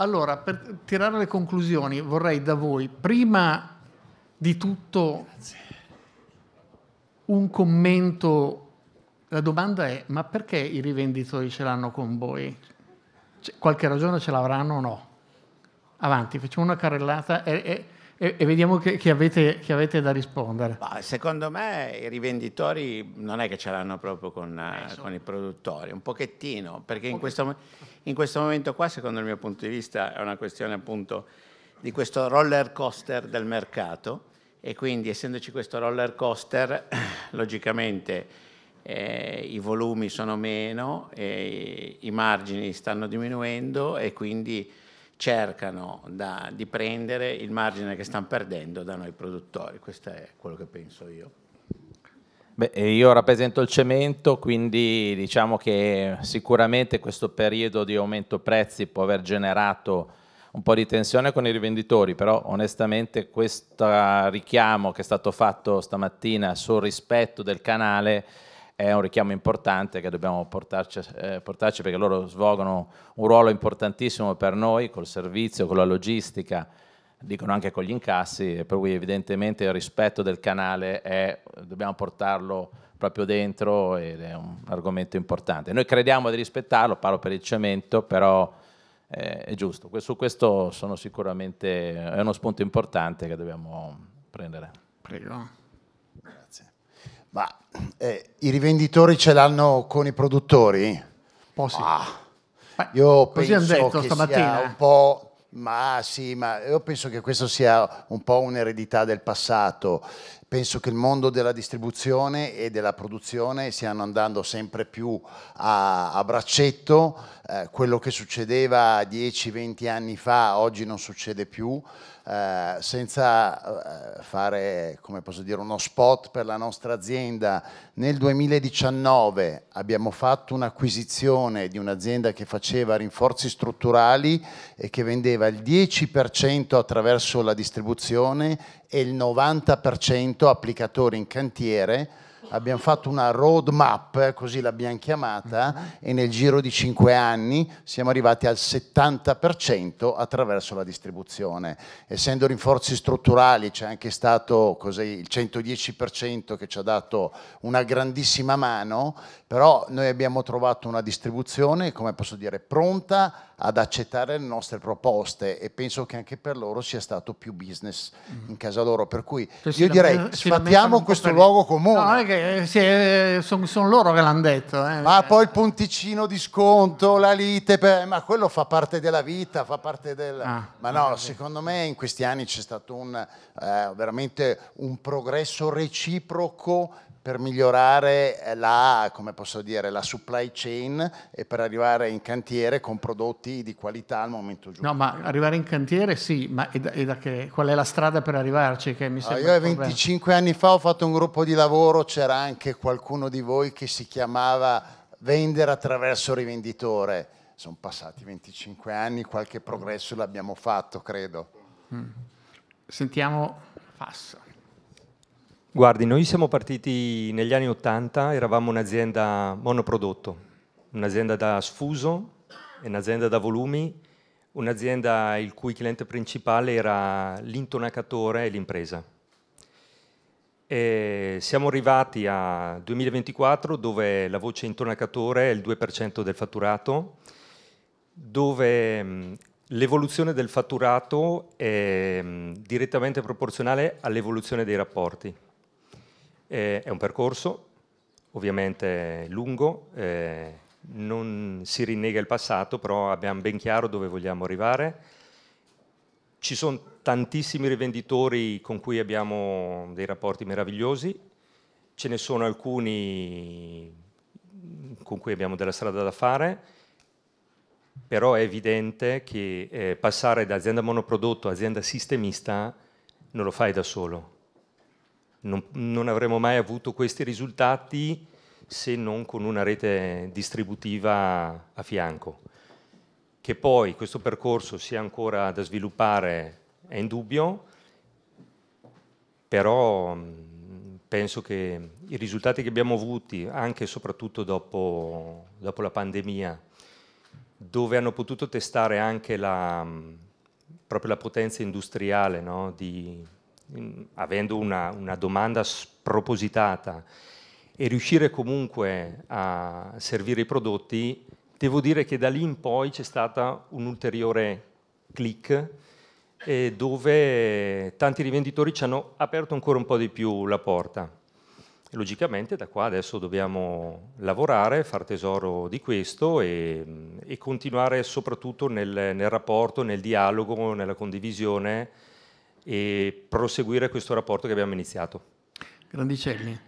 Allora, per tirare le conclusioni, vorrei da voi, prima di tutto, un commento. La domanda è, ma perché i rivenditori ce l'hanno con voi? Cioè, qualche ragione ce l'avranno o no? Avanti, facciamo una carrellata. E, e e, e vediamo che, che, avete, che, avete, da rispondere. Bah, secondo me i rivenditori non è che ce l'hanno proprio con, eh, eh con i produttori, un pochettino, perché in questo, in questo momento qua, secondo il mio punto di vista, è una questione appunto di questo roller coaster del mercato e quindi essendoci questo roller coaster, logicamente... Eh, i volumi sono meno, eh, i margini stanno diminuendo e quindi cercano da, di prendere il margine che stanno perdendo da noi produttori. Questo è quello che penso io. Beh, io rappresento il cemento, quindi diciamo che sicuramente questo periodo di aumento prezzi può aver generato un po' di tensione con i rivenditori, però onestamente questo richiamo che è stato fatto stamattina sul rispetto del canale è un richiamo importante che dobbiamo portarci, eh, portarci, perché loro svolgono un ruolo importantissimo per noi col servizio, con la logistica, dicono anche con gli incassi, e per cui evidentemente il rispetto del canale è, dobbiamo portarlo proprio dentro ed è un argomento importante. Noi crediamo di rispettarlo, parlo per il cemento, però eh, è giusto. Su questo sono sicuramente, è uno spunto importante che dobbiamo prendere. Prego. Ma eh, i rivenditori ce l'hanno con i produttori? Oh, sì. ah, io così penso detto, che stamattina. sia eh. un po'... Ma sì, ma io penso che questo sia un po' un'eredità del passato. Penso che il mondo della distribuzione e della produzione stiano andando sempre più a, a braccetto. Eh, quello che succedeva 10-20 anni fa oggi non succede più. Eh, senza eh, fare, come posso dire, uno spot per la nostra azienda, nel 2019 abbiamo fatto un'acquisizione di un'azienda che faceva rinforzi strutturali e che vendeva il 10% attraverso la distribuzione e il 90% applicatori in cantiere abbiamo fatto una roadmap, eh, così l'abbiamo chiamata, e nel giro di cinque anni siamo arrivati al 70% attraverso la distribuzione. Essendo rinforzi strutturali c'è anche stato così, il 110% che ci ha dato una grandissima mano, però noi abbiamo trovato una distribuzione, come posso dire, pronta ad accettare le nostre proposte e penso che anche per loro sia stato più business in casa loro. Per cui cioè, io direi sfattiamo questo luogo comune. No, che, eh, se, eh, sono, sono loro che l'hanno detto. Eh. Ma poi il punticino di sconto, la lite, per, ma quello fa parte della vita, fa parte del... Ah, ma no, eh, secondo me in questi anni c'è stato un, eh, veramente un progresso reciproco per migliorare eh, la, dire, la, supply chain e per arrivare in cantiere con prodotti di qualità al momento giusto. No, ma arrivare in cantiere sì, ma è da, è da che, qual è la strada per arrivarci? Che mi sembra ah, io 25 anni fa ho fatto un gruppo di lavoro, c'era anche qualcuno di voi che si chiamava vendere attraverso rivenditore. Sono passati 25 anni, qualche progresso l'abbiamo fatto, credo. Mm. Sentiamo Fassa. Guardi, noi siamo partiti negli anni Ottanta, eravamo un'azienda monoprodotto, un'azienda da sfuso, un'azienda da volumi, un'azienda il cui cliente principale era l'intonacatore e l'impresa. E siamo arrivati a 2024 dove la voce intonacatore è il 2% del fatturato, dove l'evoluzione del fatturato è direttamente proporzionale all'evoluzione dei rapporti. Eh, è un percorso ovviamente lungo, eh, non si rinnega il passato, però abbiamo ben chiaro dove vogliamo arrivare. Ci sono tantissimi rivenditori con cui abbiamo dei rapporti meravigliosi, ce ne sono alcuni con cui abbiamo della strada da fare, però è evidente che eh, passare da azienda monoprodotto a azienda sistemista non lo fai da solo, non, non avremmo mai avuto questi risultati se non con una rete distributiva a fianco. Che poi questo percorso sia ancora da sviluppare è indubbio, però mm, penso che i risultati che abbiamo avuti, anche e soprattutto dopo, dopo la pandemia, dove hanno potuto testare anche la, mm, proprio la potenza industriale no? di, avendo una, una domanda spropositata e riuscire comunque a servire i prodotti, devo dire che da lì in poi c'è stato un ulteriore click eh, dove tanti rivenditori ci hanno aperto ancora un po' di più la porta. E logicamente da qua adesso dobbiamo lavorare, far tesoro di questo e, e continuare soprattutto nel, nel rapporto, nel dialogo, nella condivisione e proseguire questo rapporto che abbiamo iniziato. Grandicelli.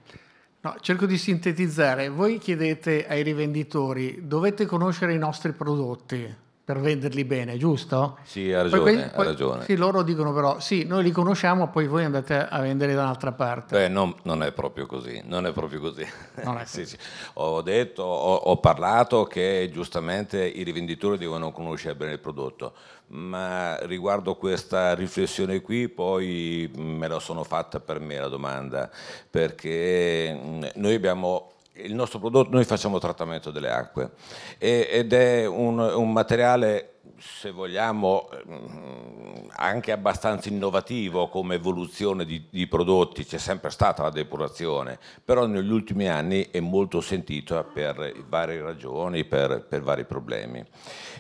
No, cerco di sintetizzare. Voi chiedete ai rivenditori, dovete conoscere i nostri prodotti, per venderli bene, giusto? Sì, ha ragione, poi, poi, ha ragione. Sì, loro dicono però, sì, noi li conosciamo, poi voi andate a vendere da un'altra parte. Beh, non, non è proprio così, non è proprio così. È sì, sì. Ho detto, ho, ho, parlato che giustamente i rivenditori devono conoscere bene il prodotto, ma riguardo questa riflessione qui poi me la sono fatta per me la domanda, perché mm, noi abbiamo il nostro prodotto, noi facciamo trattamento delle acque ed è un, un materiale se vogliamo, ehm, anche abbastanza innovativo come evoluzione di, di prodotti, c'è sempre stata la depurazione, però negli ultimi anni è molto sentita per varie ragioni, per, per vari problemi.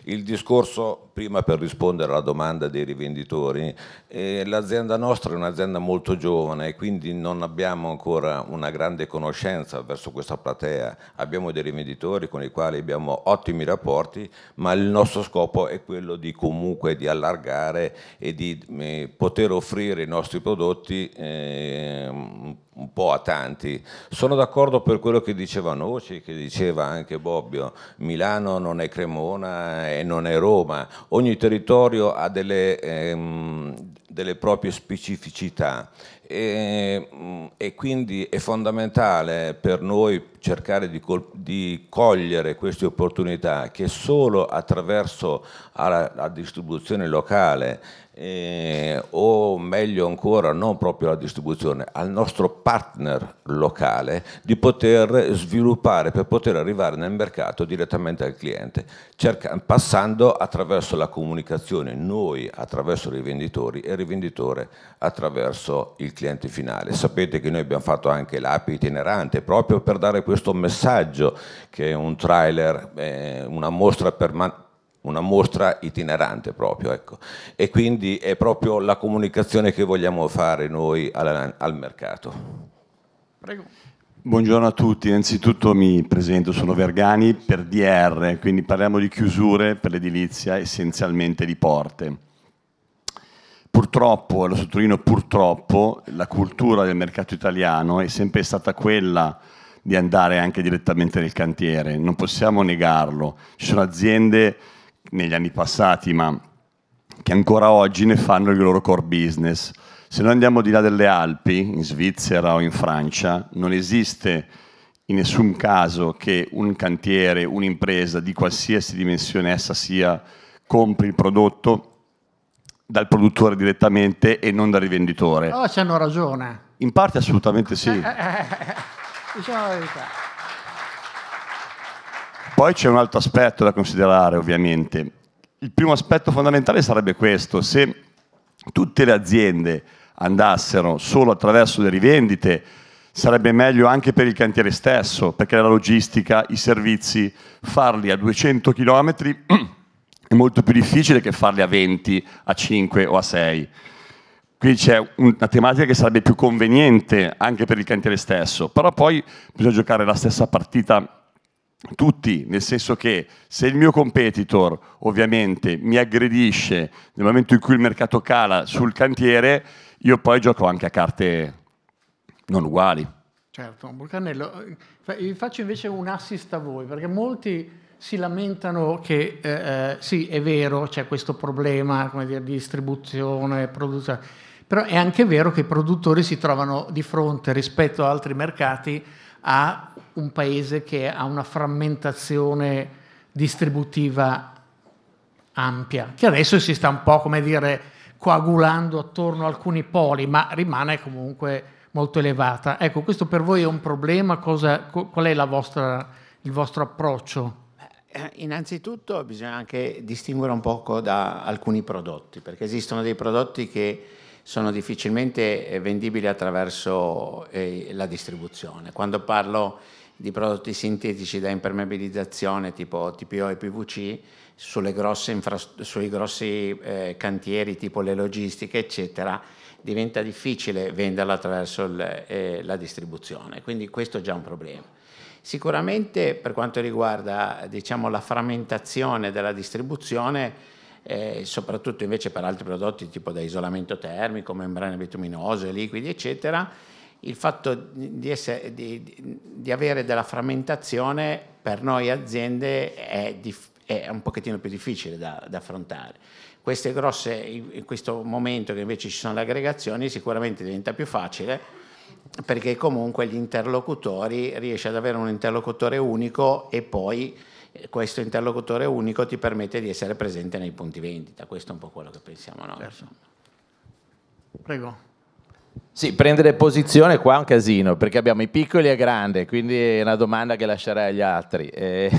Il discorso, prima per rispondere alla domanda dei rivenditori, eh, l'azienda nostra è un'azienda molto giovane e quindi non abbiamo ancora una grande conoscenza verso questa platea, abbiamo dei rivenditori con i quali abbiamo ottimi rapporti, ma il nostro scopo è quello quello di comunque di allargare e di eh, poter offrire i nostri prodotti ehm, un po' a tanti. Sono d'accordo per quello che diceva Noci, che diceva anche Bobbio, Milano non è Cremona e non è Roma, ogni territorio ha delle, ehm, delle proprie specificità e, mm, e, quindi è fondamentale per noi cercare di, di, cogliere queste opportunità che solo attraverso la, la distribuzione locale eh, o meglio ancora non proprio la distribuzione, al nostro partner locale di poter sviluppare per poter arrivare nel mercato direttamente al cliente, cerca, passando attraverso la comunicazione noi attraverso i rivenditori e il rivenditore attraverso il cliente cliente finale. Sapete che noi abbiamo fatto anche l'app itinerante proprio per dare questo messaggio che è un trailer, eh, una mostra permanente una mostra itinerante proprio, ecco. E quindi è proprio la comunicazione che vogliamo fare noi al, al mercato. Prego. Buongiorno a tutti, innanzitutto mi presento, sono Vergani per DR, quindi parliamo di chiusure per l'edilizia essenzialmente di porte. Purtroppo, lo sottolineo purtroppo, la cultura del mercato italiano è sempre stata quella di andare anche direttamente nel cantiere, non possiamo negarlo. Ci sono aziende negli anni passati, ma che ancora oggi ne fanno il loro core business. Se noi andiamo di là delle Alpi, in Svizzera o in Francia, non esiste in nessun caso che un cantiere, un'impresa di qualsiasi dimensione essa sia, compri il prodotto dal produttore direttamente e non dal rivenditore. Oh, ci hanno ragione. In parte assolutamente sì. Eh, eh, eh. diciamo la verità. Poi c'è un altro aspetto da considerare, ovviamente. Il primo aspetto fondamentale sarebbe questo, se tutte le aziende andassero solo attraverso le rivendite, sarebbe meglio anche per il cantiere stesso, perché la logistica, i servizi, farli a 200 km è molto più difficile che farli a 20, a 5 o a 6. Qui c'è una tematica che sarebbe più conveniente anche per il cantiere stesso, però poi bisogna giocare la stessa partita tutti, nel senso che se il mio competitor ovviamente mi aggredisce nel momento in cui il mercato cala sul cantiere, io poi gioco anche a carte non uguali. Certo, Burcanello, eh, vi faccio invece un assist a voi, perché molti si lamentano che eh, eh, sì, è vero, c'è questo problema dire, di distribuzione, produzione, però è anche vero che i produttori si trovano di fronte rispetto a altri mercati a un paese che ha una frammentazione distributiva ampia, che adesso si sta un po' come dire coagulando attorno a alcuni poli, ma rimane comunque molto elevata. Ecco, questo per voi è un problema? Cosa, qual è vostra, il vostro approccio? Eh, innanzitutto bisogna anche distinguere un poco da alcuni prodotti, perché esistono dei prodotti che sono difficilmente eh, vendibili attraverso eh, la distribuzione. Quando parlo di prodotti sintetici da impermeabilizzazione tipo TPO e PVC sui grossi eh, cantieri tipo le logistiche eccetera diventa difficile venderla attraverso il, eh, la distribuzione, quindi questo è già un problema. Sicuramente per quanto riguarda diciamo, la frammentazione della distribuzione, eh, soprattutto invece per altri prodotti tipo da isolamento termico, membrane bituminose, liquidi, eccetera, il fatto di, essere, di, di avere della frammentazione per noi aziende è, è, un pochettino più difficile da, da affrontare grosse, in questo momento che invece ci sono le aggregazioni sicuramente diventa più facile perché comunque gli interlocutori riesci ad avere un interlocutore unico e poi eh, questo interlocutore unico ti permette di essere presente nei punti vendita. Questo è un po' quello che pensiamo noi. Certo. Prego. Sì, prendere posizione qua è un casino, perché abbiamo i piccoli e i grandi, quindi è una domanda che lascerei agli altri. E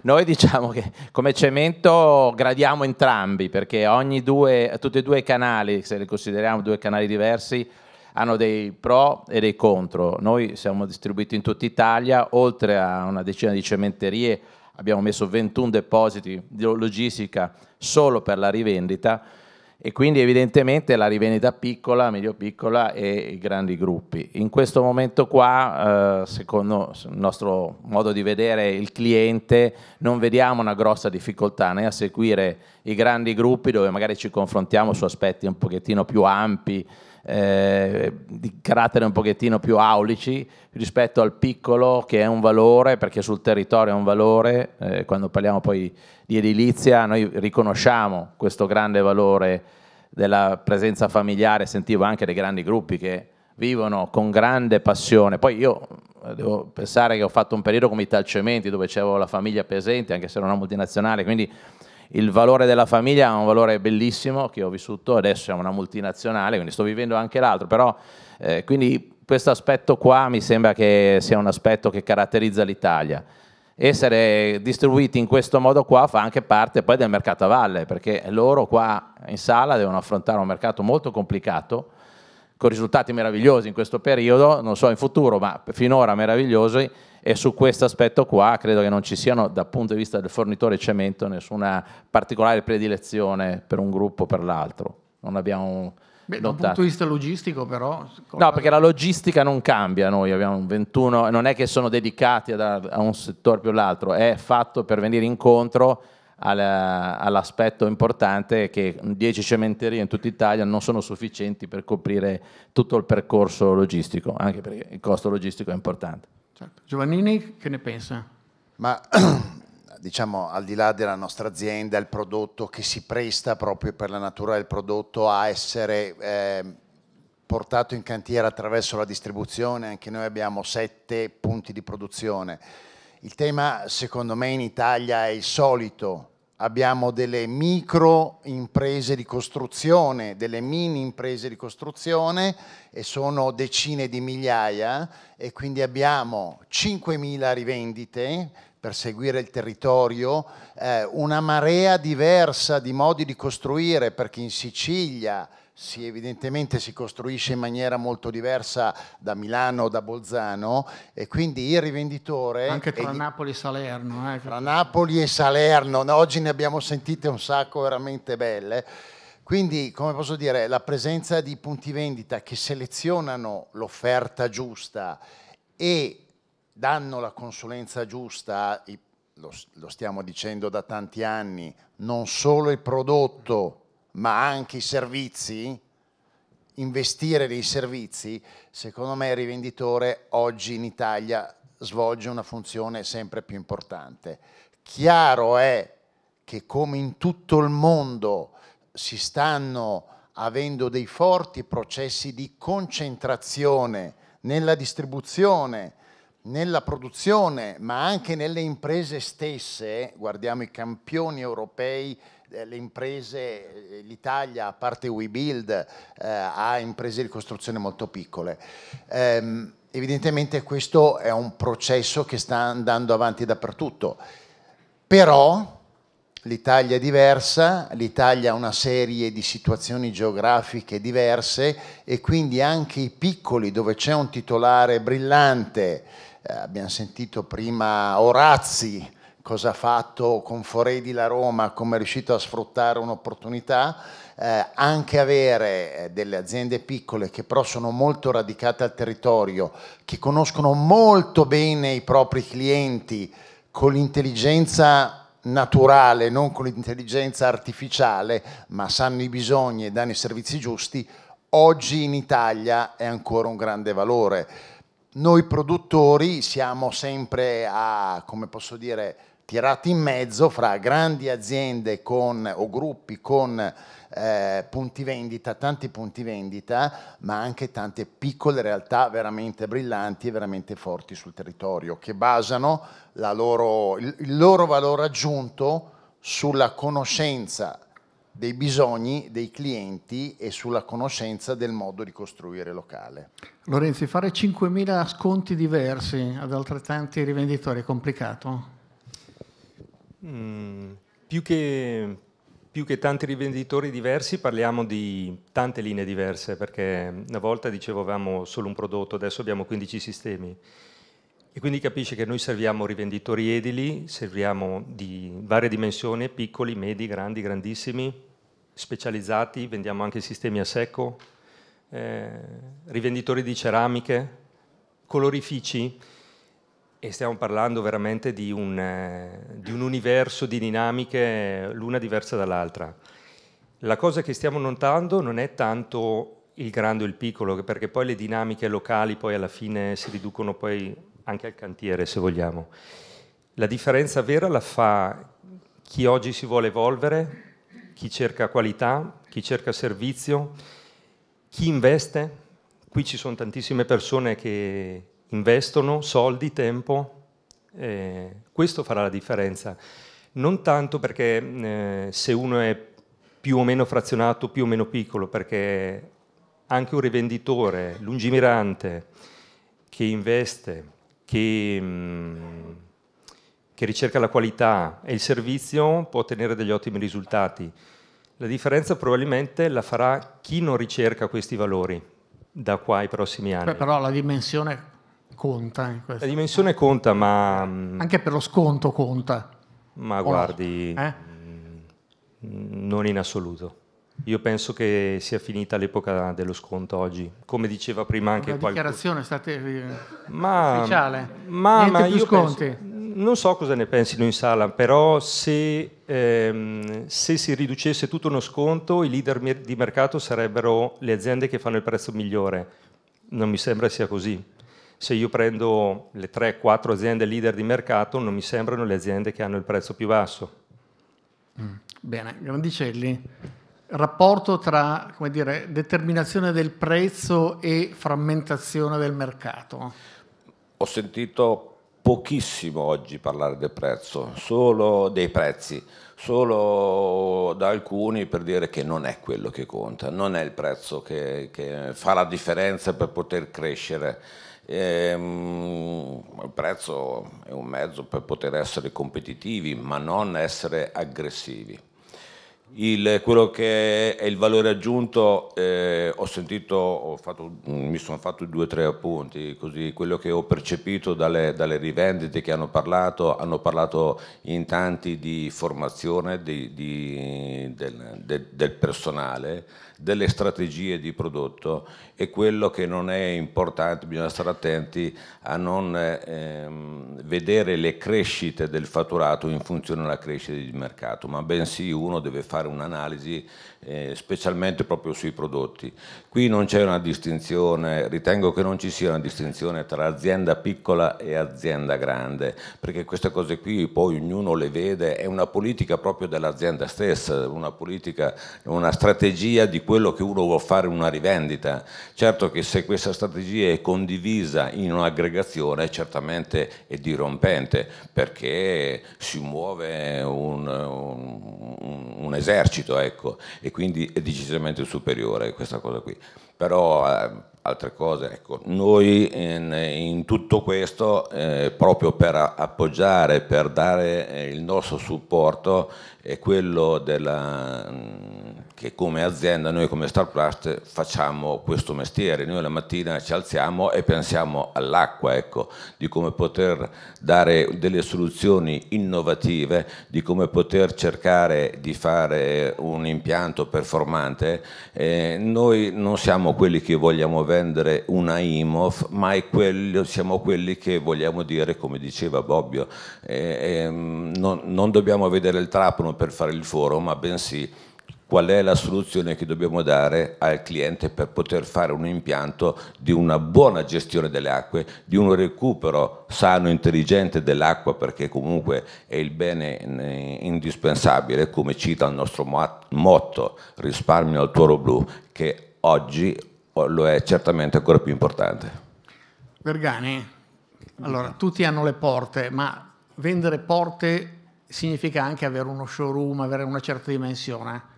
noi diciamo che come cemento gradiamo entrambi, perché ogni due, tutti e due i canali, se li consideriamo due canali diversi, hanno dei pro e dei contro. Noi siamo distribuiti in tutta Italia, oltre a una decina di cementerie abbiamo messo 21 depositi di logistica solo per la rivendita, e quindi evidentemente la rivendita piccola, medio piccola e i grandi gruppi. In questo momento qua, eh, secondo il nostro modo di vedere il cliente, non vediamo una grossa difficoltà né a seguire i grandi gruppi dove magari ci confrontiamo su aspetti un pochettino più ampi, eh, di carattere un pochettino più aulici rispetto al piccolo che è un valore, perché sul territorio è un valore, eh, quando parliamo poi di edilizia noi riconosciamo questo grande valore della presenza familiare, sentivo anche dei grandi gruppi che vivono con grande passione, poi io eh, devo pensare che ho fatto un periodo come i Talcementi dove c'avevo la famiglia presente, anche se era una multinazionale, quindi il valore della famiglia ha un valore bellissimo che ho vissuto, adesso è una multinazionale, quindi sto vivendo anche l'altro, però eh, quindi questo aspetto qua mi sembra che sia un aspetto che caratterizza l'Italia. Essere distribuiti in questo modo qua fa anche parte poi del mercato a valle, perché loro qua in sala devono affrontare un mercato molto complicato, con risultati meravigliosi in questo periodo, non so in futuro, ma finora meravigliosi, e su questo aspetto qua credo che non ci siano dal punto di vista del fornitore cemento nessuna particolare predilezione per un gruppo o per l'altro. Non abbiamo Beh, dal punto di vista logistico però... No, perché la logistica non cambia, noi abbiamo 21, non è che sono dedicati a, un settore più l'altro, è fatto per venire incontro all'aspetto importante che 10 cementerie in tutta Italia non sono sufficienti per coprire tutto il percorso logistico, anche perché il costo logistico è importante. Certo. Giovannini, che ne pensa? Ma diciamo al di là della nostra azienda, il prodotto che si presta proprio per la natura del prodotto a essere eh, portato in cantiere attraverso la distribuzione, anche noi abbiamo sette punti di produzione. Il tema secondo me in Italia è il solito, abbiamo delle micro imprese di costruzione, delle mini imprese di costruzione e sono decine di migliaia e quindi abbiamo 5.000 rivendite per seguire il territorio, eh, una marea diversa di modi di costruire perché in Sicilia sì, evidentemente si costruisce in maniera molto diversa da Milano o da Bolzano e quindi il rivenditore... Anche tra Napoli e Salerno. Eh. Tra Napoli e Salerno, no, oggi ne abbiamo sentite un sacco veramente belle. Quindi, come posso dire, la presenza di punti vendita che selezionano l'offerta giusta e danno la consulenza giusta, lo stiamo dicendo da tanti anni, non solo il prodotto ma anche i servizi, investire nei servizi, secondo me il rivenditore oggi in Italia svolge una funzione sempre più importante. Chiaro è che come in tutto il mondo si stanno avendo dei forti processi di concentrazione nella distribuzione, nella produzione, ma anche nelle imprese stesse, guardiamo i campioni europei eh, le imprese, eh, l'Italia, a parte WeBuild, eh, ha imprese di costruzione molto piccole. Ehm, evidentemente questo è un processo che sta andando avanti dappertutto, però l'Italia è diversa, l'Italia ha una serie di situazioni geografiche diverse e quindi anche i piccoli dove c'è un titolare brillante, eh, abbiamo sentito prima Orazzi, cosa ha fatto con Foredi la Roma, come è riuscito a sfruttare un'opportunità, eh, anche avere eh, delle aziende piccole che però sono molto radicate al territorio, che conoscono molto bene i propri clienti con l'intelligenza naturale, non con l'intelligenza artificiale, ma sanno i bisogni e danno i servizi giusti, oggi in Italia è ancora un grande valore. Noi produttori siamo sempre a, come posso dire, tirati in mezzo fra grandi aziende con, o gruppi con eh, punti vendita, tanti punti vendita, ma anche tante piccole realtà veramente brillanti e veramente forti sul territorio, che basano loro, il loro valore aggiunto sulla conoscenza dei bisogni dei clienti e sulla conoscenza del modo di costruire locale. Lorenzi, fare 5.000 sconti diversi ad altrettanti rivenditori è complicato? Mm, più, che, più, che, tanti rivenditori diversi parliamo di tante linee diverse, perché una volta dicevo avevamo solo un prodotto, adesso abbiamo 15 sistemi. E quindi capisce che noi serviamo rivenditori edili, serviamo di varie dimensioni, piccoli, medi, grandi, grandissimi, specializzati, vendiamo anche sistemi a secco, eh, rivenditori di ceramiche, colorifici e stiamo parlando veramente di un, eh, di un universo di dinamiche l'una diversa dall'altra. La cosa che stiamo notando non è tanto il grande o il piccolo, perché poi le dinamiche locali poi alla fine si riducono poi anche al cantiere, se vogliamo. La differenza vera la fa chi oggi si vuole evolvere, chi cerca qualità, chi cerca servizio, chi investe. Qui ci sono tantissime persone che investono soldi, tempo, eh, questo farà la differenza. Non tanto perché eh, se uno è più o meno frazionato, più o meno piccolo, perché anche un rivenditore lungimirante che investe, che, mm, che ricerca la qualità e il servizio può ottenere degli ottimi risultati. La differenza probabilmente la farà chi non ricerca questi valori da qua ai prossimi anni. Beh, però la dimensione conta. In La dimensione conta, ma... Mm, anche per lo sconto conta. Ma guardi, eh? Mm, non in assoluto. Io penso che sia finita l'epoca dello sconto oggi, come diceva prima anche qualcuno. La dichiarazione qualcuno... state... Eh, ma, ufficiale, ma, niente ma più sconti. Penso, non so cosa ne pensino in sala, però se, ehm, se, si riducesse tutto uno sconto, i leader di mercato sarebbero le aziende che fanno il prezzo migliore. Non mi sembra sia così se io prendo le 3-4 aziende leader di mercato, non mi sembrano le aziende che hanno il prezzo più basso. Mm. Bene, Grandicelli, rapporto tra dire, determinazione del prezzo e frammentazione del mercato. Ho sentito pochissimo oggi parlare del prezzo, solo dei prezzi, solo da alcuni per dire che non è quello che conta, non è il prezzo che, che fa la differenza per poter crescere Ehm, il prezzo è un mezzo per poter essere competitivi, ma non essere aggressivi. Il, quello che è il valore aggiunto, eh, ho sentito, ho fatto, mi sono fatto due o tre appunti, così quello che ho percepito dalle, dalle, rivendite che hanno parlato, hanno parlato in tanti di formazione di, di, del, de, del personale, delle strategie di prodotto e quello che non è importante, bisogna stare attenti a non ehm, vedere le crescite del fatturato in funzione della crescita di mercato, ma bensì uno deve fare un'analisi eh, specialmente proprio sui prodotti. Qui non c'è una distinzione, ritengo che non ci sia una distinzione tra azienda piccola e azienda grande, perché queste cose qui poi ognuno le vede, è una politica proprio dell'azienda stessa, una politica, una strategia di quello che uno vuole fare in una rivendita. Certo che se questa strategia è condivisa in un'aggregazione, certamente è dirompente, perché si muove un, un un, un esercito, ecco, e quindi è decisamente superiore questa cosa qui però eh, altre cose, ecco, noi in, in tutto questo eh, proprio per appoggiare, per dare eh, il nostro supporto è quello della, mm, che come azienda, noi come Star Starplast facciamo questo mestiere, noi la mattina ci alziamo e pensiamo all'acqua, ecco, di come poter dare delle soluzioni innovative, di come poter cercare di fare un impianto performante, eh, noi non siamo siamo quelli che vogliamo vendere una IMOF, ma è quello, siamo quelli che vogliamo dire, come diceva Bobbio, eh, eh, non, non dobbiamo vedere il trapano per fare il foro, ma bensì qual è la soluzione che dobbiamo dare al cliente per poter fare un impianto di una buona gestione delle acque, di un recupero sano, e intelligente dell'acqua, perché comunque è il bene eh, indispensabile, come cita il nostro motto, risparmio al tuoro blu, che oggi lo è certamente ancora più importante. Vergani, allora tutti hanno le porte, ma vendere porte significa anche avere uno showroom, avere una certa dimensione.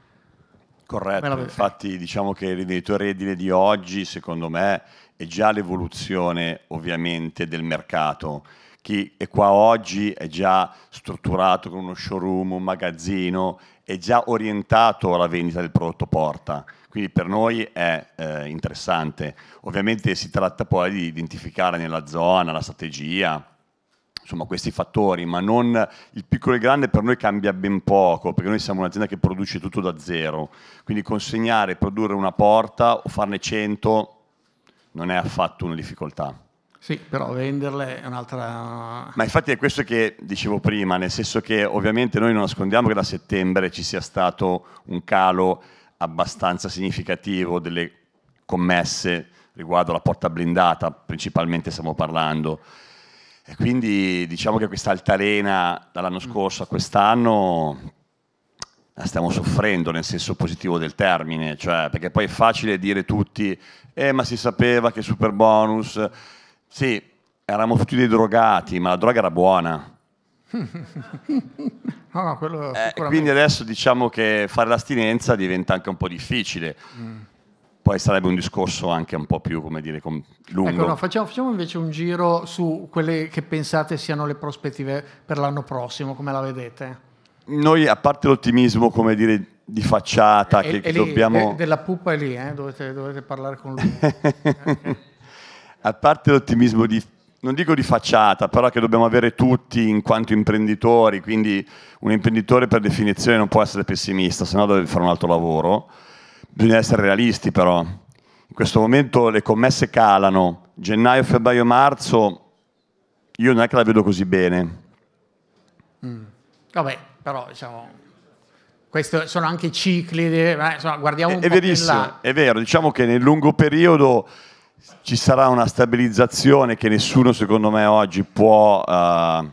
Corretto, infatti diciamo che l'editore edile di oggi secondo me è già l'evoluzione ovviamente del mercato. Chi è qua oggi è già strutturato con uno showroom, un magazzino, è già orientato alla vendita del prodotto porta quindi per noi è eh, interessante. Ovviamente si tratta poi di identificare nella zona la strategia, insomma questi fattori, ma non il piccolo e il grande per noi cambia ben poco, perché noi siamo un'azienda che produce tutto da zero, quindi consegnare, produrre una porta o farne 100 non è affatto una difficoltà. Sì, però venderle è un'altra... Ma infatti è questo che dicevo prima, nel senso che ovviamente noi non nascondiamo che da settembre ci sia stato un calo abbastanza significativo delle commesse riguardo la porta blindata, principalmente stiamo parlando. E quindi diciamo che questa altalena dall'anno scorso a quest'anno la stiamo soffrendo nel senso positivo del termine, cioè, perché poi è facile dire tutti, eh ma si sapeva che super bonus, sì, eravamo tutti dei drogati, ma la droga era buona, no, no, eh, quindi adesso diciamo che fare l'astinenza diventa anche un po' difficile. Mm. Poi sarebbe un discorso anche un po' più, come dire, lungo. Ecco, no, facciamo, facciamo, invece un giro su quelle che pensate siano le prospettive per l'anno prossimo, come la vedete? Noi, a parte l'ottimismo, come dire, di facciata, è, che è lì, dobbiamo... È, della pupa è lì, eh? dovete, dovete parlare con lui. a parte l'ottimismo di non dico di facciata, però che dobbiamo avere tutti in quanto imprenditori, quindi un imprenditore per definizione non può essere pessimista, sennò deve fare un altro lavoro. Bisogna essere realisti però. In questo momento le commesse calano, gennaio, febbraio, marzo, io non è che la vedo così bene. Mm. Vabbè, però diciamo... Questi sono anche i cicli, di, eh, insomma, guardiamo un è, po' è verissimo, là. È vero, diciamo che nel lungo periodo ci sarà una stabilizzazione che nessuno secondo me oggi può uh,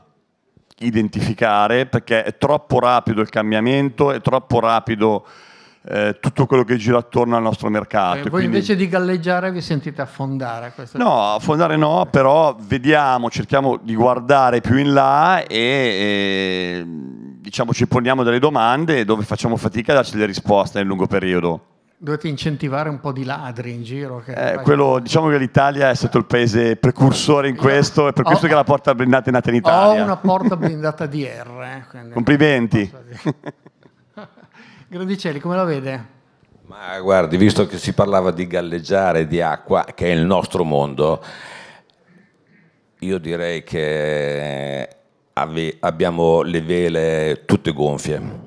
identificare perché è troppo rapido il cambiamento, è troppo rapido eh, tutto quello che gira attorno al nostro mercato. E eh, voi quindi... invece di galleggiare vi sentite affondare? No, affondare no, però vediamo, cerchiamo di guardare più in là e, e diciamo ci poniamo delle domande dove facciamo fatica a darci delle risposte nel lungo periodo. Dovete incentivare un po' di ladri in giro. Eh, quello, diciamo che l'Italia è stato il paese precursore in questo, è per questo ho, che la porta blindata è nata in Italia. Ho una porta blindata di R. Eh, Complimenti. Grandicelli, come la vede? Ma guardi, visto che si parlava di galleggiare, di acqua, che è il nostro mondo, io direi che abbiamo le vele tutte gonfie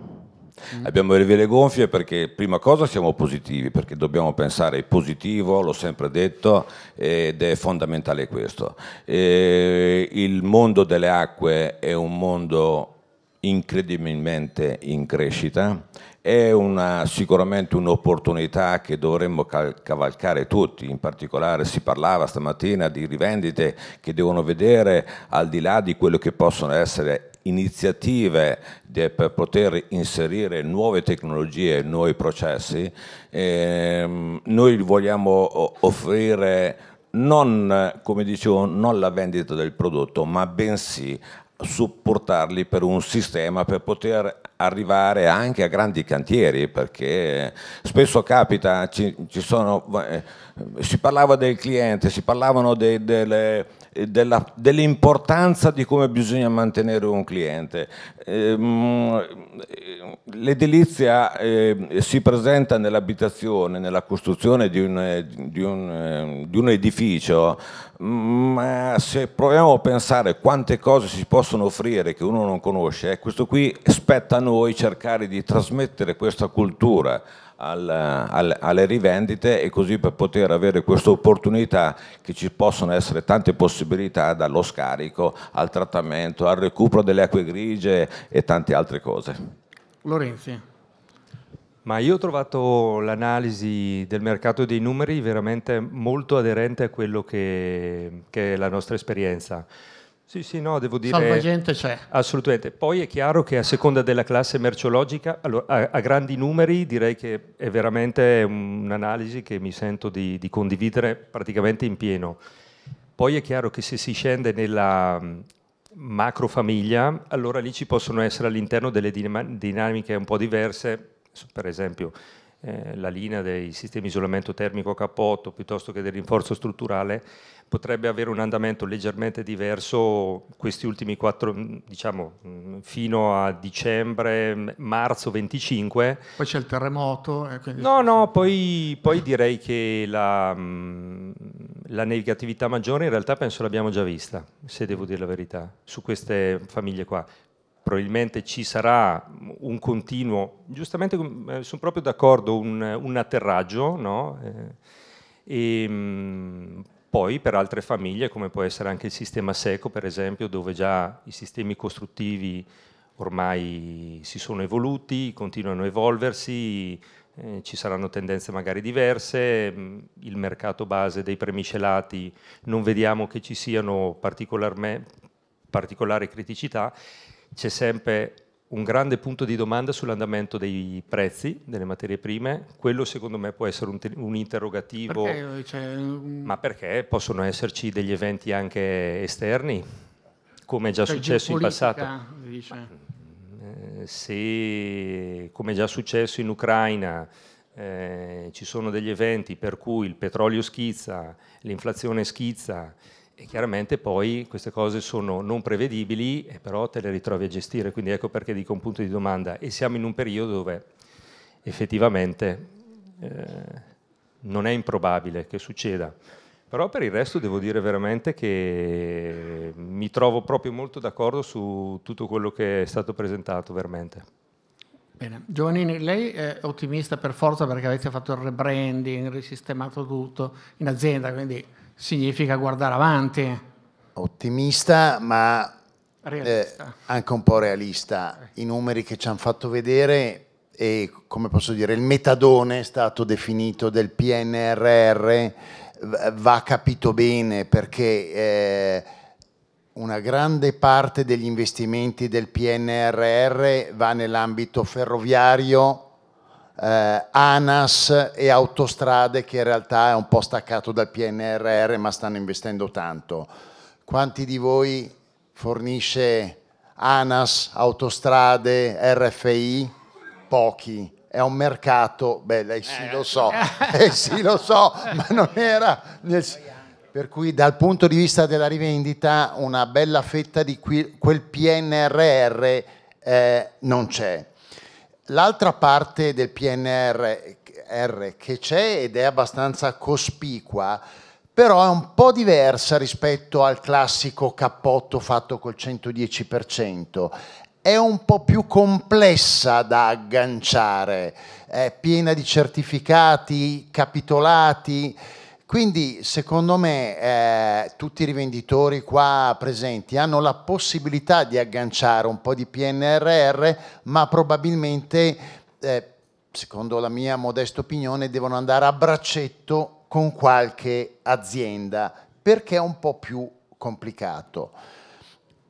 Mm. Abbiamo le vele gonfie perché prima cosa siamo positivi, perché dobbiamo pensare positivo, l'ho sempre detto, ed è fondamentale questo. E il mondo delle acque è un mondo incredibilmente in crescita, è una, sicuramente un'opportunità che dovremmo cavalcare tutti, in particolare si parlava stamattina di rivendite che devono vedere al di là di quello che possono essere iniziative per poter inserire nuove tecnologie nuovi processi, ehm, noi vogliamo offrire non, come dicevo, non la vendita del prodotto, ma bensì supportarli per un sistema per poter arrivare anche a grandi cantieri perché spesso capita ci, ci sono, eh, si parlava del cliente si parlavano de, delle dell'importanza dell di come bisogna mantenere un cliente. Ehm, l'edilizia eh, si presenta nell'abitazione, nella costruzione di un, di un, di un edificio, mm, ma se proviamo a pensare quante cose si possono offrire che uno non conosce, eh, questo qui spetta a noi cercare di trasmettere questa cultura al, al, alle rivendite e così per poter avere questa opportunità che ci possono essere tante possibilità dallo scarico al trattamento, al recupero delle acque grigie e tante altre cose. Lorenzi. Ma io ho trovato l'analisi del mercato dei numeri veramente molto aderente a quello che, che è la nostra esperienza. Sì, sì, no, devo dire... Salvagente c'è. Assolutamente. Poi è chiaro che a seconda della classe merceologica, allora, a, a, grandi numeri direi che è veramente un'analisi che mi sento di, di condividere praticamente in pieno. Poi è chiaro che se si scende nella, mm, macrofamiglia, allora lì ci possono essere all'interno delle dinamiche un po' diverse, per esempio eh, la linea dei sistemi di isolamento termico a cappotto piuttosto che del rinforzo strutturale, potrebbe avere un andamento leggermente diverso questi ultimi quattro, mm, diciamo, mm, fino a dicembre, marzo 25. Poi c'è il terremoto. Eh, quindi... No, no, poi, poi direi che la, mm, la, negatività maggiore in realtà penso l'abbiamo già vista, se devo dire la verità, su queste famiglie qua. Probabilmente ci sarà un continuo, giustamente eh, sono proprio d'accordo, un, un atterraggio, no? Eh, e, poi per altre famiglie, come può essere anche il sistema seco, per esempio, dove già i sistemi costruttivi ormai si sono evoluti, continuano a evolversi, eh, ci saranno tendenze magari diverse, mm, il mercato base dei premicelati non vediamo che ci siano particolari criticità, c'è sempre un grande punto di domanda sull'andamento dei prezzi delle materie prime, quello secondo me può essere un, un interrogativo. Perché, eh, cioè, Ma perché possono esserci degli eventi anche esterni, come è già cioè, successo in passato? Dice. Eh, se, come è già successo in Ucraina, eh, ci sono degli eventi per cui il petrolio schizza, l'inflazione schizza, e chiaramente poi queste cose sono non prevedibili, eh, però te le ritrovi a gestire, quindi ecco perché dico un punto di domanda e siamo in un periodo dove effettivamente eh, non è improbabile che succeda. Però per il resto devo dire veramente che mi trovo proprio molto d'accordo su tutto quello che è stato presentato, veramente. Bene. Giovannini, lei è ottimista per forza perché avete fatto il rebranding, risistemato tutto in azienda, quindi significa guardare avanti. Ottimista, ma eh, anche un po' realista. I numeri che ci hanno fatto vedere e, come posso dire, il metadone è stato definito del PNRR, va capito bene perché... Eh, una grande parte degli investimenti del PNRR va nell'ambito ferroviario, eh, ANAS e Autostrade che in realtà è un po' staccato dal PNRR ma stanno investendo tanto. Quanti di voi fornisce ANAS, Autostrade, RFI? Pochi è un mercato, beh, lei sì lo so, eh. lei eh, sì lo so, ma non era... Nel... Per cui dal punto di vista della rivendita una bella fetta di quel PNRR eh, non c'è. L'altra parte del PNRR che c'è ed è abbastanza cospicua, però è un po' diversa rispetto al classico cappotto fatto col 110%. È un po' più complessa da agganciare, è piena di certificati, capitolati, quindi secondo me eh, tutti i rivenditori qua presenti hanno la possibilità di agganciare un po' di PNRR, ma probabilmente, eh, secondo la mia modesta opinione, devono andare a braccetto con qualche azienda, perché è un po' più complicato.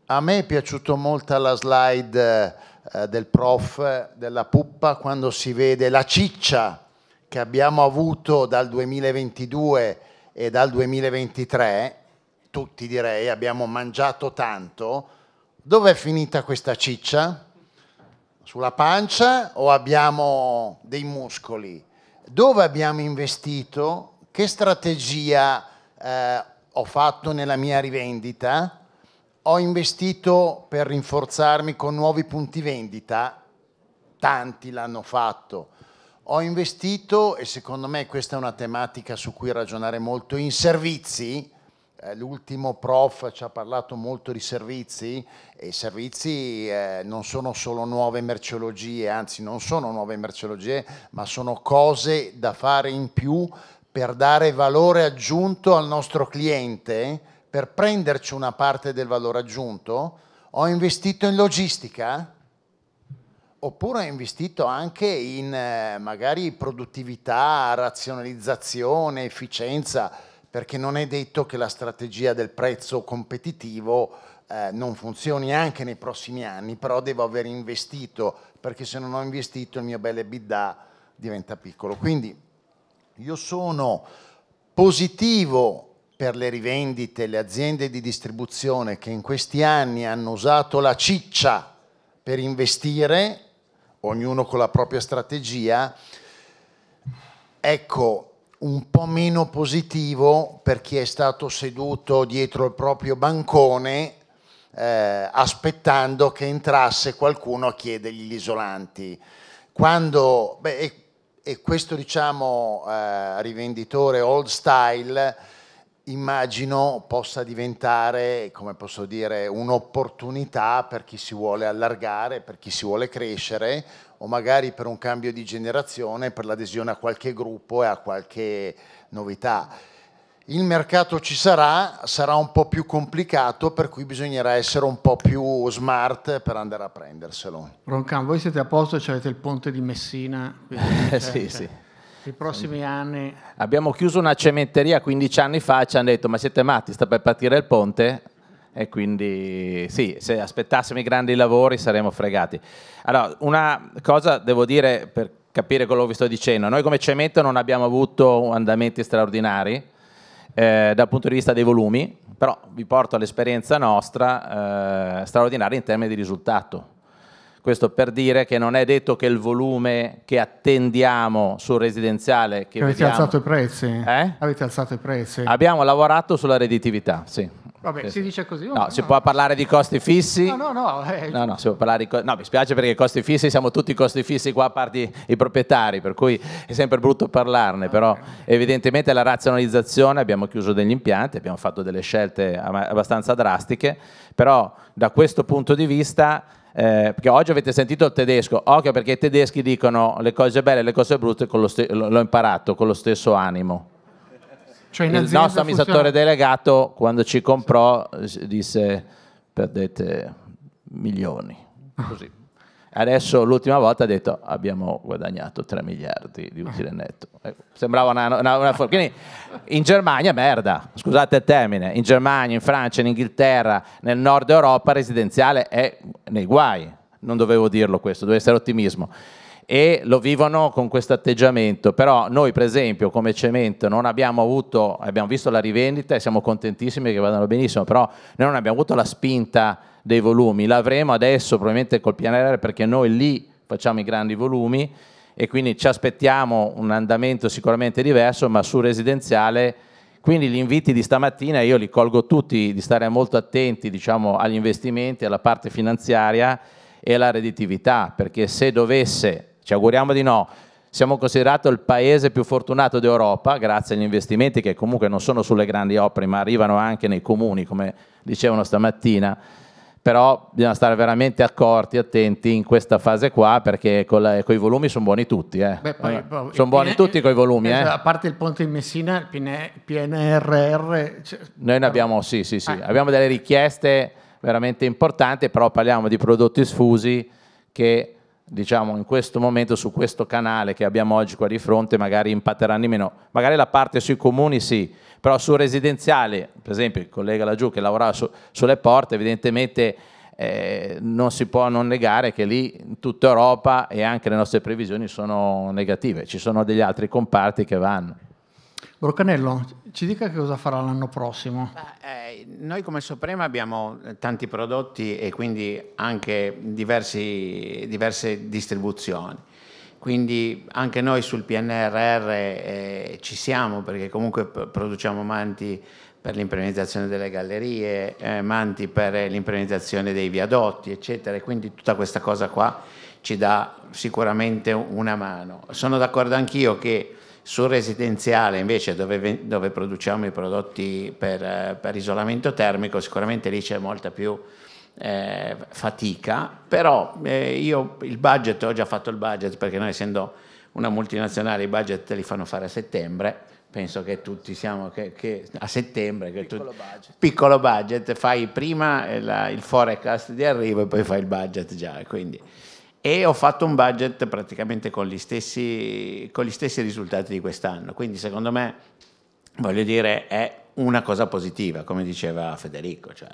A me è piaciuta molto la slide eh, del prof eh, della puppa quando si vede la ciccia che abbiamo avuto dal 2022 e dal 2023, tutti direi, abbiamo mangiato tanto, dove è finita questa ciccia? Sulla pancia o abbiamo dei muscoli? Dove abbiamo investito? Che strategia eh, ho fatto nella mia rivendita? Ho investito per rinforzarmi con nuovi punti vendita? Tanti l'hanno fatto ho investito, e secondo me questa è una tematica su cui ragionare molto, in servizi. Eh, l'ultimo prof ci ha parlato molto di servizi e i servizi eh, non sono solo nuove merceologie, anzi non sono nuove merceologie, ma sono cose da fare in più per dare valore aggiunto al nostro cliente, per prenderci una parte del valore aggiunto. Ho investito in logistica, oppure ha investito anche in eh, magari produttività, razionalizzazione, efficienza, perché non è detto che la strategia del prezzo competitivo eh, non funzioni anche nei prossimi anni, però devo aver investito, perché se non ho investito il mio bel bidda diventa piccolo. Quindi io sono positivo per le rivendite, le aziende di distribuzione che in questi anni hanno usato la ciccia per investire ognuno con la propria strategia, ecco, un po' meno positivo per chi è stato seduto dietro il proprio bancone eh, aspettando che entrasse qualcuno a chiedergli gli isolanti. Quando, beh, e, e questo diciamo eh, rivenditore old style immagino possa diventare, come posso dire, un'opportunità per chi si vuole allargare, per chi si vuole crescere o magari per un cambio di generazione, per l'adesione a qualche gruppo e a qualche novità. Il mercato ci sarà, sarà un po' più complicato, per cui bisognerà essere un po' più smart per andare a prenderselo. Roncan, voi siete a posto, avete il ponte di Messina. Quindi, eh, sì, sì. I prossimi anni. Abbiamo chiuso una cementeria 15 anni fa, ci hanno detto ma siete matti, sta per partire il ponte? E quindi sì, se aspettassimo i grandi lavori saremmo fregati. Allora, una cosa devo dire per capire quello che vi sto dicendo, noi come cemento non abbiamo avuto andamenti straordinari eh, dal punto di vista dei volumi, però vi porto all'esperienza nostra eh, straordinaria in termini di risultato questo per dire che non è detto che il volume che attendiamo sul residenziale... Che, che vediamo... avete alzato i prezzi? Eh? Avete alzato i prezzi? Abbiamo lavorato sulla redditività, sì. Vabbè, sì, si dice così. No, oh, no, si può parlare di costi fissi? No, no, no. Eh. No, no, si può parlare di costi... No, mi spiace perché i costi fissi, siamo tutti costi fissi qua a parte i proprietari, per cui è sempre brutto parlarne, ah, però evidentemente la razionalizzazione, abbiamo chiuso degli impianti, abbiamo fatto delle scelte abbastanza drastiche, però da questo punto di vista eh, perché oggi avete sentito il tedesco, occhio perché i tedeschi dicono le cose belle e le cose brutte, l'ho imparato con lo stesso animo. Cioè il nostro funziona... amministratore delegato quando ci comprò disse perdete milioni, così. Adesso l'ultima volta ha detto abbiamo guadagnato 3 miliardi di utile netto. Eh, sembrava una, una, una for- Quindi in Germania merda, scusate il termine, in Germania, in Francia, in Inghilterra, nel nord Europa residenziale è nei guai. Non dovevo dirlo questo, deve essere ottimismo e lo vivono con questo atteggiamento, però noi per esempio come cemento non abbiamo avuto, abbiamo visto la rivendita e siamo contentissimi che vadano benissimo, però noi non abbiamo avuto la spinta dei volumi, l'avremo adesso probabilmente col PNRR perché noi lì facciamo i grandi volumi e quindi ci aspettiamo un andamento sicuramente diverso, ma su residenziale quindi gli inviti di stamattina io li colgo tutti di stare molto attenti diciamo, agli investimenti, alla parte finanziaria e alla redditività, perché se dovesse ci auguriamo di no. Siamo considerato il paese più fortunato d'Europa grazie agli investimenti che comunque non sono sulle grandi opere ma arrivano anche nei comuni come dicevano stamattina però bisogna stare veramente accorti, attenti in questa fase qua perché con, la, con i volumi sono buoni tutti. Eh. sono buoni eh, tutti con i volumi. Eh, eh. A parte il ponte di Messina, il PNRR... Cioè, Noi ne abbiamo, sì, sì, sì, ah. abbiamo delle richieste veramente importanti, però parliamo di prodotti sfusi che diciamo in questo momento su questo canale che abbiamo oggi qua di fronte magari impatteranno di meno, magari la parte sui comuni sì, però su residenziali, per esempio il collega laggiù che lavorava su, sulle porte evidentemente eh, non si può non negare che lì in tutta Europa e anche le nostre previsioni sono negative, ci sono degli altri comparti che vanno. Broccanello, ci dica che cosa farà l'anno prossimo. Beh, eh, noi come Soprema abbiamo eh, tanti prodotti e quindi anche diversi, diverse distribuzioni. Quindi anche noi sul PNRR eh, ci siamo perché comunque produciamo manti per l'implementazione delle gallerie, eh, manti per l'implementazione dei viadotti, eccetera. E quindi tutta questa cosa qua ci dà sicuramente una mano. Sono d'accordo anch'io che sul residenziale invece dove, dove produciamo i prodotti per, per, isolamento termico sicuramente lì c'è molta più eh, fatica, però eh, io il budget, ho già fatto il budget perché noi essendo una multinazionale i budget li fanno fare a settembre, penso che tutti siamo che, che a settembre, che piccolo, tu, budget. piccolo budget, fai prima eh, la, il forecast di arrivo e poi fai il budget già, quindi e ho fatto un budget praticamente con gli stessi, con gli stessi risultati di quest'anno. Quindi secondo me, voglio dire, è una cosa positiva, come diceva Federico. Cioè,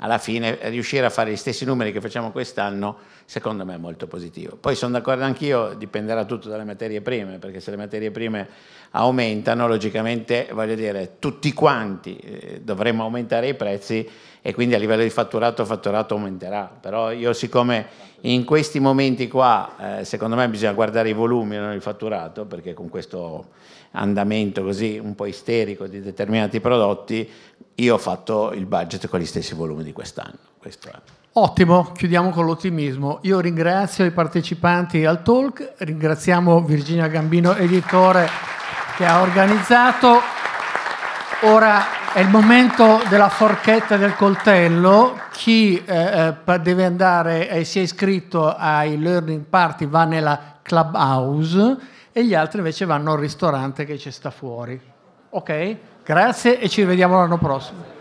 alla fine eh, riuscire a fare gli stessi numeri che facciamo quest'anno, secondo me è molto positivo. Poi sono d'accordo anch'io, dipenderà tutto dalle materie prime, perché se le materie prime aumentano, logicamente, voglio dire, tutti quanti eh, dovremmo aumentare i prezzi e quindi a livello di fatturato, fatturato aumenterà. Però io siccome in questi momenti qua, eh, secondo me bisogna guardare i volumi non il fatturato, perché con questo andamento così un po' isterico di determinati prodotti, io ho fatto il budget con gli stessi volumi di quest'anno. Ottimo, chiudiamo con l'ottimismo. Io ringrazio i partecipanti al talk, ringraziamo Virginia Gambino, editore che ha organizzato. Ora è il momento della forchetta del coltello. Chi eh, eh deve andare e eh, si è iscritto ai learning party va nella clubhouse e gli altri invece vanno al ristorante che c'è sta fuori. Ok? Grazie e ci vediamo l'anno prossimo.